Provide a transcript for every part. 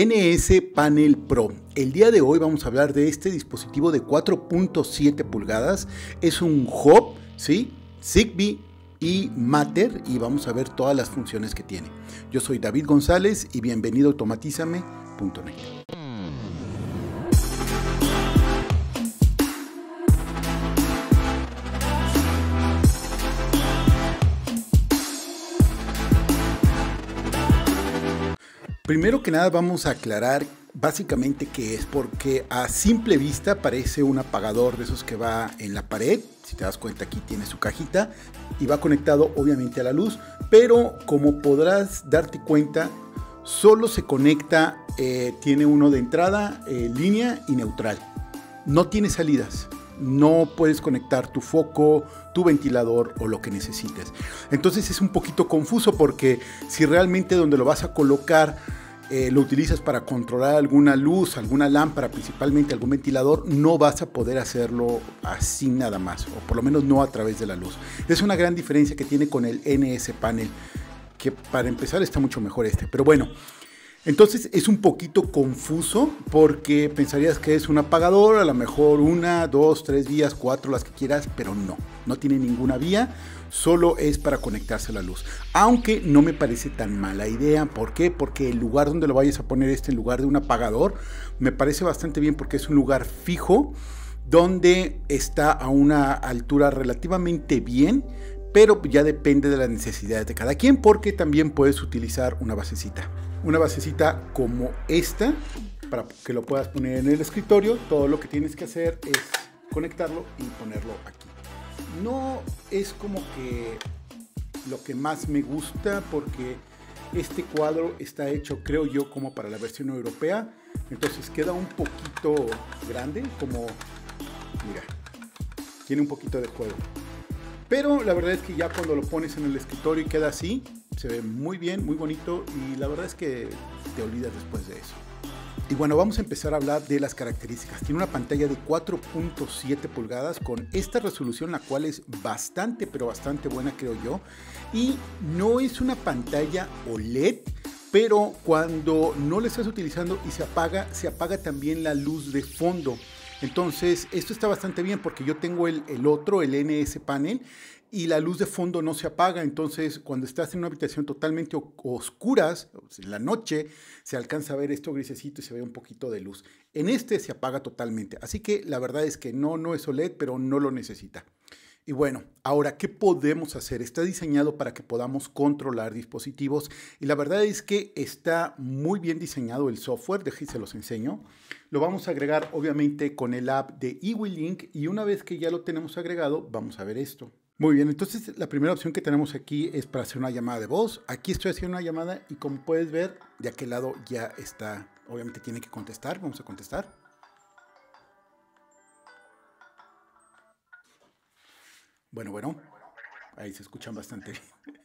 NS Panel Pro. El día de hoy vamos a hablar de este dispositivo de 4.7 pulgadas. Es un hub, ¿sí? Zigbee y Matter y vamos a ver todas las funciones que tiene. Yo soy David González y bienvenido a automatízame.net. Primero que nada vamos a aclarar básicamente qué es, porque a simple vista parece un apagador de esos que va en la pared. Si te das cuenta aquí tiene su cajita y va conectado obviamente a la luz, pero como podrás darte cuenta, solo se conecta, eh, tiene uno de entrada, eh, línea y neutral. No tiene salidas no puedes conectar tu foco, tu ventilador o lo que necesites. Entonces es un poquito confuso porque si realmente donde lo vas a colocar eh, lo utilizas para controlar alguna luz, alguna lámpara, principalmente algún ventilador, no vas a poder hacerlo así nada más, o por lo menos no a través de la luz. Es una gran diferencia que tiene con el NS Panel, que para empezar está mucho mejor este. Pero bueno, entonces es un poquito confuso porque pensarías que es un apagador, a lo mejor una, dos, tres vías, cuatro, las que quieras, pero no, no tiene ninguna vía, solo es para conectarse a la luz. Aunque no me parece tan mala idea, ¿por qué? Porque el lugar donde lo vayas a poner este en lugar de un apagador me parece bastante bien porque es un lugar fijo donde está a una altura relativamente bien, pero ya depende de las necesidades de cada quien porque también puedes utilizar una basecita. Una basecita como esta para que lo puedas poner en el escritorio. Todo lo que tienes que hacer es conectarlo y ponerlo aquí. No es como que lo que más me gusta porque este cuadro está hecho creo yo como para la versión europea. Entonces queda un poquito grande como... Mira, tiene un poquito de juego. Pero la verdad es que ya cuando lo pones en el escritorio y queda así, se ve muy bien, muy bonito y la verdad es que te olvidas después de eso. Y bueno, vamos a empezar a hablar de las características. Tiene una pantalla de 4.7 pulgadas con esta resolución, la cual es bastante, pero bastante buena, creo yo. Y no es una pantalla OLED, pero cuando no la estás utilizando y se apaga, se apaga también la luz de fondo. Entonces, esto está bastante bien porque yo tengo el, otro, el NS Panel, y la luz de fondo no se apaga, entonces cuando estás en una habitación totalmente oscuras, en la noche, se alcanza a ver esto grisecito y se ve un poquito de luz. En este se apaga totalmente, así que la verdad es que no, no es OLED, pero no lo necesita. Y bueno, ahora, ¿qué podemos hacer? Está diseñado para que podamos controlar dispositivos y la verdad es que está muy bien diseñado el software, de se los enseño. Lo vamos a agregar obviamente con el app de Link. y una vez que ya lo tenemos agregado, vamos a ver esto. Muy bien, entonces la primera opción que tenemos aquí es para hacer una llamada de voz. Aquí estoy haciendo una llamada y como puedes ver, de aquel lado ya está, obviamente tiene que contestar, vamos a contestar. Bueno, bueno, ahí se escuchan bastante.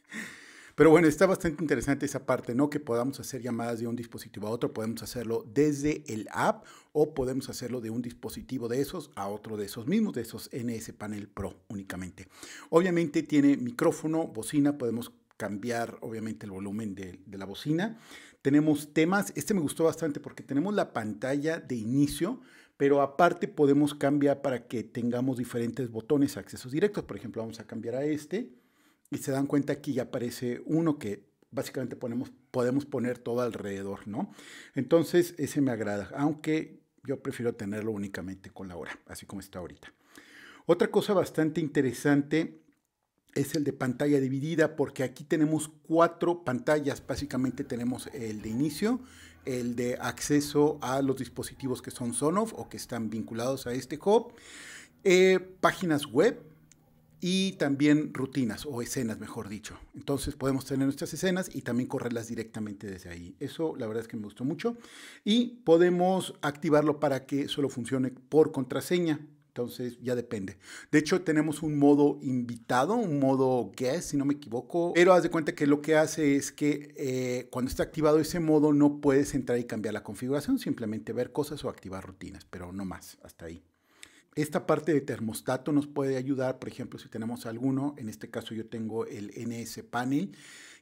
Pero bueno, está bastante interesante esa parte, ¿no? Que podamos hacer llamadas de un dispositivo a otro, podemos hacerlo desde el app o podemos hacerlo de un dispositivo de esos a otro de esos mismos, de esos NS Panel Pro únicamente. Obviamente tiene micrófono, bocina, podemos cambiar obviamente el volumen de, de la bocina. Tenemos temas, este me gustó bastante porque tenemos la pantalla de inicio, pero aparte podemos cambiar para que tengamos diferentes botones, accesos directos. Por ejemplo, vamos a cambiar a este y se dan cuenta aquí ya aparece uno que básicamente ponemos, podemos poner todo alrededor, ¿no? Entonces, ese me agrada, aunque yo prefiero tenerlo únicamente con la hora, así como está ahorita. Otra cosa bastante interesante es el de pantalla dividida porque aquí tenemos cuatro pantallas. Básicamente tenemos el de inicio, el de acceso a los dispositivos que son Sonoff o que están vinculados a este hub, eh, páginas web y también rutinas o escenas, mejor dicho. Entonces podemos tener nuestras escenas y también correrlas directamente desde ahí. Eso la verdad es que me gustó mucho. Y podemos activarlo para que solo funcione por contraseña. Entonces ya depende. De hecho, tenemos un modo invitado, un modo guest, si no me equivoco. Pero haz de cuenta que lo que hace es que eh, cuando está activado ese modo no puedes entrar y cambiar la configuración, simplemente ver cosas o activar rutinas, pero no más, hasta ahí. Esta parte de termostato nos puede ayudar, por ejemplo, si tenemos alguno, en este caso yo tengo el NS Panel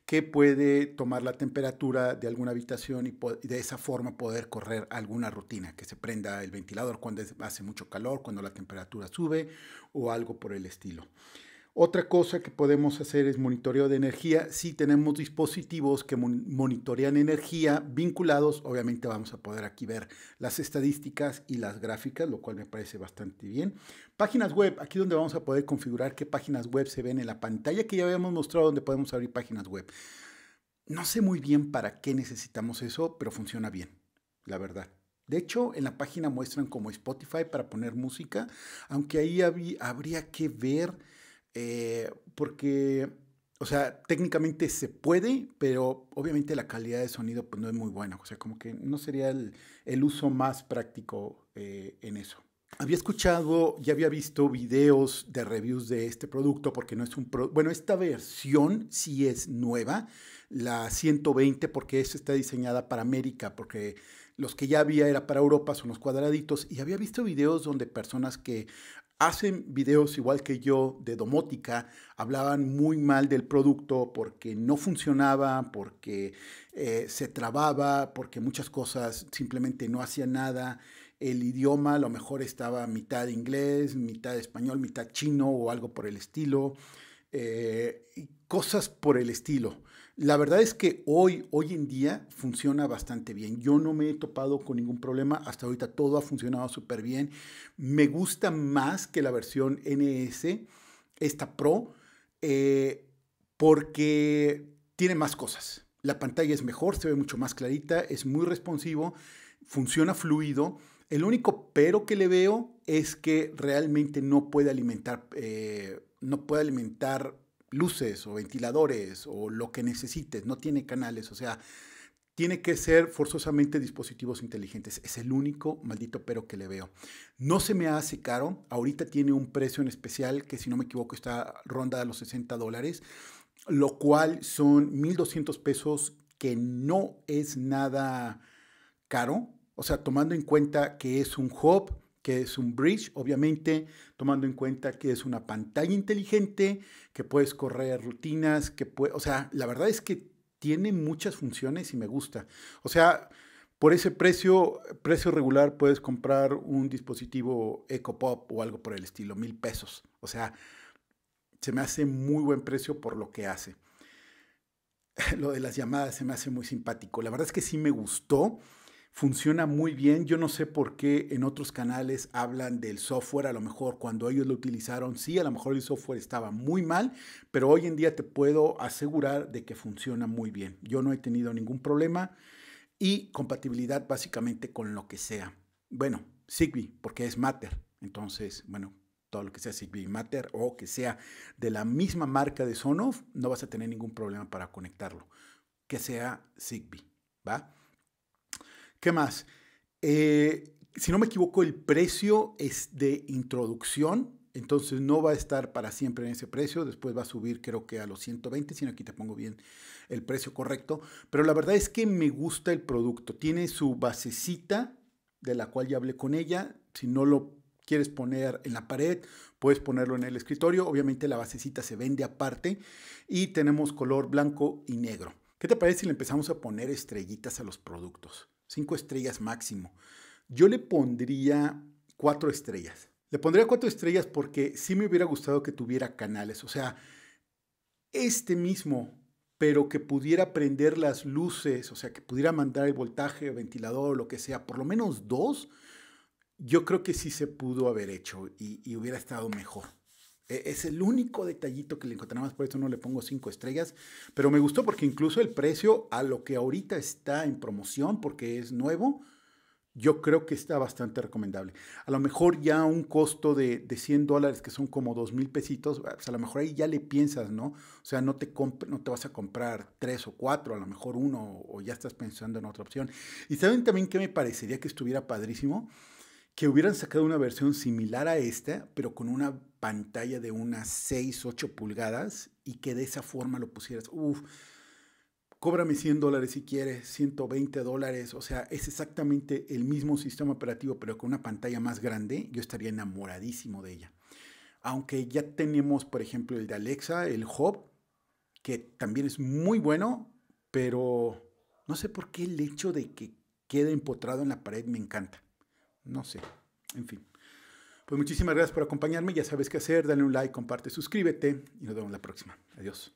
que puede tomar la temperatura de alguna habitación y de esa forma poder correr alguna rutina, que se prenda el ventilador cuando hace mucho calor, cuando la temperatura sube o algo por el estilo. Otra cosa que podemos hacer es monitoreo de energía. Si tenemos dispositivos que monitorean energía vinculados, obviamente vamos a poder aquí ver las estadísticas y las gráficas, lo cual me parece bastante bien. Páginas web, aquí donde vamos a poder configurar qué páginas web se ven en la pantalla que ya habíamos mostrado donde podemos abrir páginas web. No sé muy bien para qué necesitamos eso, pero funciona bien, la verdad. De hecho, en la página muestran como Spotify para poner música, aunque ahí habría que ver eh, porque, o sea, técnicamente se puede, pero obviamente la calidad de sonido pues, no es muy buena, o sea, como que no sería el, uso más práctico eh, en eso. Había escuchado, ya había visto videos de reviews de este producto porque no es un producto, bueno, esta versión sí es nueva, la 120 porque esta está diseñada para América, porque los que ya había era para Europa, son los cuadraditos, y había visto videos donde personas que hacen videos igual que yo de domótica, hablaban muy mal del producto porque no funcionaba, porque eh, se trababa, porque muchas cosas simplemente no hacían nada. El idioma a lo mejor estaba mitad inglés, mitad español, mitad chino o algo por el estilo. Eh, cosas por el estilo. La verdad es que hoy, hoy en día funciona bastante bien. Yo no me he topado con ningún problema. Hasta ahorita todo ha funcionado súper bien. Me gusta más que la versión NS, esta Pro, eh, porque tiene más cosas. La pantalla es mejor, se ve mucho más clarita, es muy responsivo, funciona fluido. El único pero que le veo es que realmente no puede alimentar, eh, no puede alimentar luces o ventiladores o lo que necesites, no tiene canales, o sea, tiene que ser forzosamente dispositivos inteligentes. Es el único maldito pero que le veo. No se me hace caro. Ahorita tiene un precio en especial que si no me equivoco está ronda de los 60 dólares, lo cual son 1.200 pesos que no es nada caro. O sea, tomando en cuenta que es un hub, que es un bridge, obviamente tomando en cuenta que es una pantalla inteligente, que puedes correr rutinas, que puede, o sea, la verdad es que tiene muchas funciones y me gusta. O sea, por ese precio, precio regular, puedes comprar un dispositivo EcoPop o algo por el estilo, mil pesos. O sea, se me hace muy buen precio por lo que hace. Lo de las llamadas se me hace muy simpático. La verdad es que sí me gustó funciona muy bien. Yo no sé por qué en otros canales hablan del software, a lo mejor cuando ellos lo utilizaron, sí, a lo mejor el software estaba muy mal, pero hoy en día te puedo asegurar de que funciona muy bien. Yo no he tenido ningún problema y compatibilidad básicamente con lo que sea. Bueno, Zigbee, porque es Matter. Entonces, bueno, todo lo que sea Zigbee Matter o que sea de la misma marca de Sonoff, no vas a tener ningún problema para conectarlo. Que sea Zigbee, ¿va? ¿Qué más? Eh, si no me equivoco, el precio es de introducción, entonces no va a estar para siempre en ese precio, después va a subir creo que a los 120, si no aquí te pongo bien el precio correcto, pero la verdad es que me gusta el producto, tiene su basecita de la cual ya hablé con ella, si no lo quieres poner en la pared, puedes ponerlo en el escritorio, obviamente la basecita se vende aparte y tenemos color blanco y negro. ¿Qué te parece si le empezamos a poner estrellitas a los productos? Cinco estrellas máximo. Yo le pondría cuatro estrellas. Le pondría cuatro estrellas porque sí me hubiera gustado que tuviera canales. O sea, este mismo, pero que pudiera prender las luces, o sea, que pudiera mandar el voltaje, el ventilador, lo que sea, por lo menos dos, yo creo que sí se pudo haber hecho y hubiera estado mejor. E-, es el único detallito que le encontramos, por eso no le pongo cinco estrellas, pero me gustó porque incluso el precio a lo que ahorita está en promoción, porque es nuevo, yo creo que está bastante recomendable. A lo mejor ya un costo de, de 100 dólares, que son como 2 mil pesitos, ah, pues a lo mejor ahí ya le piensas, ¿no? O sea, no te, no te vas a comprar tres o cuatro, a lo mejor uno, o ya estás pensando en otra opción. Y saben también que me parecería que estuviera padrísimo que hubieran sacado una versión similar a esta, pero con una pantalla de unas 6, 8 pulgadas y que de esa forma lo pusieras. Uf, cóbrame 100 dólares si quieres, 120 dólares. O sea, es exactamente el mismo sistema operativo, pero con una pantalla más grande. Yo estaría enamoradísimo de ella. Aunque ya tenemos, por ejemplo, el de Alexa, el Hub, que también es muy bueno, pero no sé por qué el hecho de que quede empotrado en la pared me encanta. No sé. En fin. Pues muchísimas gracias por acompañarme. Ya sabes qué hacer. Dale un like, comparte, suscríbete y nos vemos la próxima. Adiós.